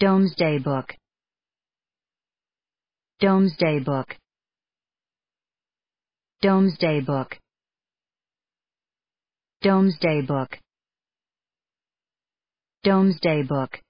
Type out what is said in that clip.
Domesday Book Domesday Book Domesday Book Domesday Book Domesday Book